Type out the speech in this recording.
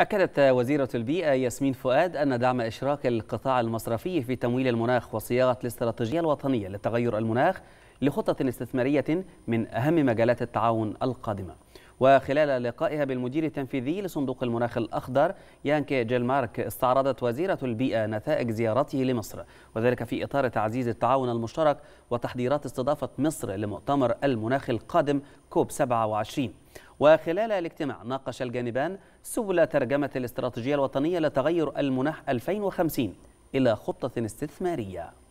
أكدت وزيرة البيئة ياسمين فؤاد أن دعم إشراك القطاع المصرفي في تمويل المناخ وصياغة الاستراتيجية الوطنية لتغير المناخ لخطط استثمارية من أهم مجالات التعاون القادمة وخلال لقائها بالمدير التنفيذي لصندوق المناخ الأخضر يانك جيلمارك استعرضت وزيرة البيئة نتائج زيارته لمصر وذلك في إطار تعزيز التعاون المشترك وتحضيرات استضافة مصر لمؤتمر المناخ القادم كوب 27 وخلال الاجتماع ناقش الجانبان سبل ترجمة الاستراتيجية الوطنية لتغير المنح 2050 إلى خطة استثمارية